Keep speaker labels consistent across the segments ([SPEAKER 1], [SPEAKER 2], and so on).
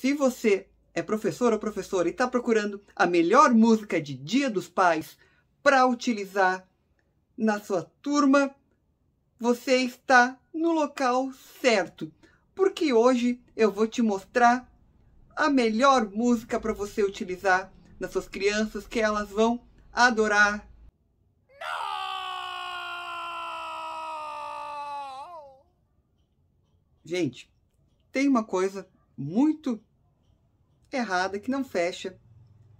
[SPEAKER 1] Se você é professor ou professora e está procurando a melhor música de Dia dos Pais para utilizar na sua turma, você está no local certo, porque hoje eu vou te mostrar a melhor música para você utilizar nas suas crianças que elas vão adorar. Gente, tem uma coisa muito errada que não fecha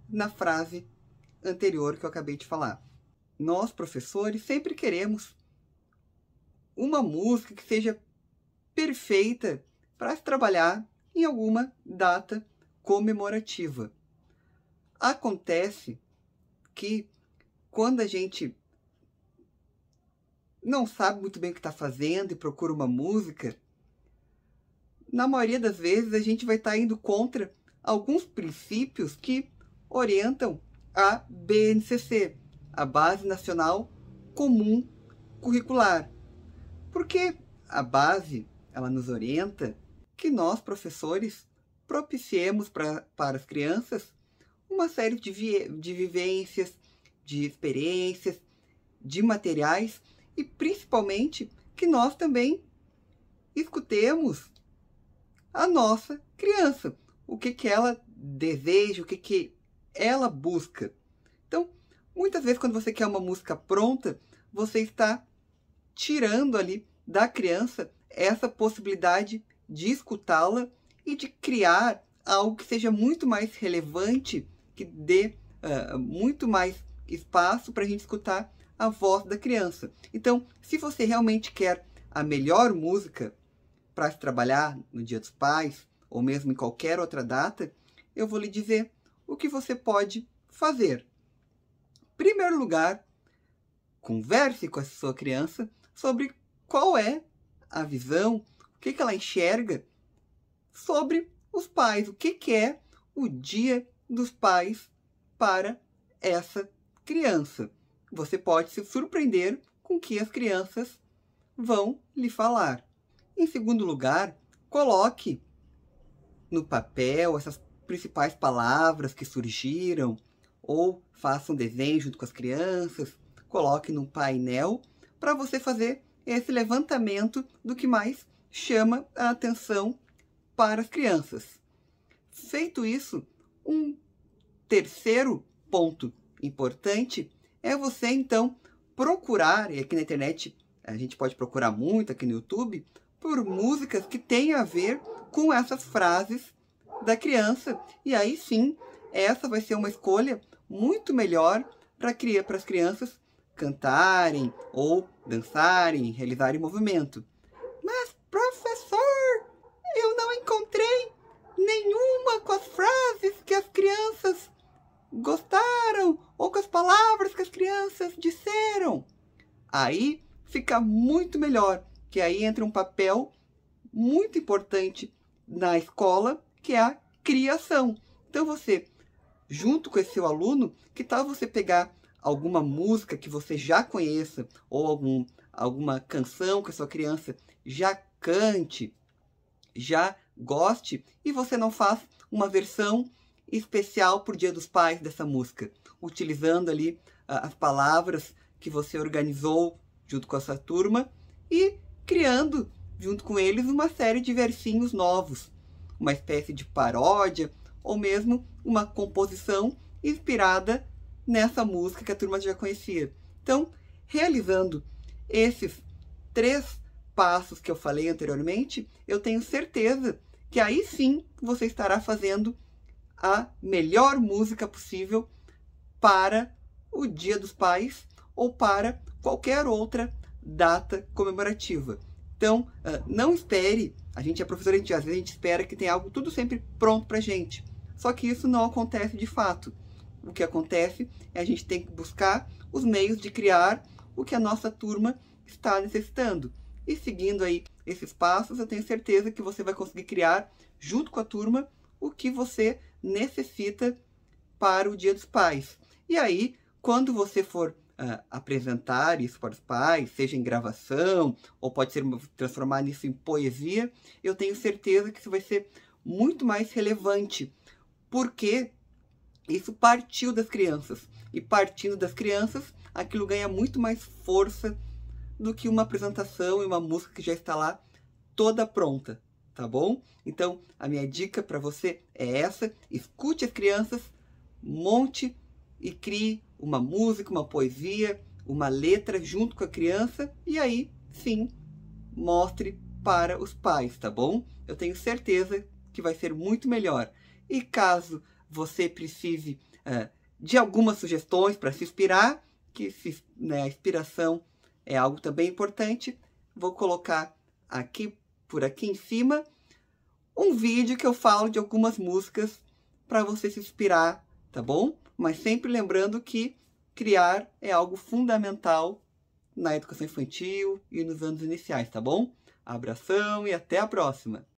[SPEAKER 1] na frase anterior que eu acabei de falar. Nós, professores, sempre queremos uma música que seja perfeita para se trabalhar em alguma data comemorativa. Acontece que quando a gente não sabe muito bem o que está fazendo e procura uma música, na maioria das vezes a gente vai estar tá indo contra alguns princípios que orientam a BNCC, a Base Nacional Comum Curricular. Porque a base, ela nos orienta que nós, professores, propiciemos pra, para as crianças uma série de, vi de vivências, de experiências, de materiais e principalmente que nós também escutemos a nossa criança, o que, que ela deseja, o que, que ela busca. Então, muitas vezes quando você quer uma música pronta, você está tirando ali da criança essa possibilidade de escutá-la e de criar algo que seja muito mais relevante, que dê uh, muito mais espaço para a gente escutar a voz da criança. Então, se você realmente quer a melhor música para se trabalhar no Dia dos Pais, ou mesmo em qualquer outra data, eu vou lhe dizer o que você pode fazer. Em primeiro lugar, converse com a sua criança sobre qual é a visão, o que, que ela enxerga sobre os pais, o que, que é o dia dos pais para essa criança. Você pode se surpreender com o que as crianças vão lhe falar. Em segundo lugar, coloque no papel essas principais palavras que surgiram, ou faça um desenho junto com as crianças, coloque num painel para você fazer esse levantamento do que mais chama a atenção para as crianças. Feito isso, um terceiro ponto importante é você então procurar, e aqui na internet a gente pode procurar muito, aqui no YouTube, por músicas que têm a ver com essas frases da criança. E aí sim, essa vai ser uma escolha muito melhor para as crianças cantarem ou dançarem, realizarem movimento. Mas, professor, eu não encontrei nenhuma com as frases que as crianças gostaram ou com as palavras que as crianças disseram. Aí fica muito melhor que aí entra um papel muito importante na escola, que é a criação. Então você, junto com esse seu aluno, que tal você pegar alguma música que você já conheça ou algum, alguma canção que a sua criança já cante, já goste e você não faz uma versão especial para o Dia dos Pais dessa música, utilizando ali uh, as palavras que você organizou junto com a sua turma e criando, junto com eles, uma série de versinhos novos, uma espécie de paródia ou mesmo uma composição inspirada nessa música que a turma já conhecia. Então, realizando esses três passos que eu falei anteriormente, eu tenho certeza que aí sim você estará fazendo a melhor música possível para o Dia dos Pais ou para qualquer outra data comemorativa. Então, ah, não espere. A gente é professora, a gente, às vezes a gente espera que tenha algo tudo sempre pronto para a gente. Só que isso não acontece de fato. O que acontece é a gente tem que buscar os meios de criar o que a nossa turma está necessitando. E seguindo aí esses passos, eu tenho certeza que você vai conseguir criar, junto com a turma, o que você necessita para o Dia dos Pais. E aí, quando você for uh, apresentar isso para os pais, seja em gravação, ou pode ser transformar isso em poesia, eu tenho certeza que isso vai ser muito mais relevante, porque isso partiu das crianças. E partindo das crianças, aquilo ganha muito mais força do que uma apresentação e uma música que já está lá toda pronta, tá bom? Então, a minha dica para você é essa: escute as crianças, monte e crie uma música, uma poesia, uma letra junto com a criança e aí sim mostre para os pais, tá bom? Eu tenho certeza que vai ser muito melhor. E caso você precise uh, de algumas sugestões para se inspirar, que se, né, a inspiração é algo também importante, vou colocar aqui por aqui em cima um vídeo que eu falo de algumas músicas para você se inspirar, tá bom? mas sempre lembrando que criar é algo fundamental na educação infantil e nos anos iniciais, tá bom? Abração e até a próxima!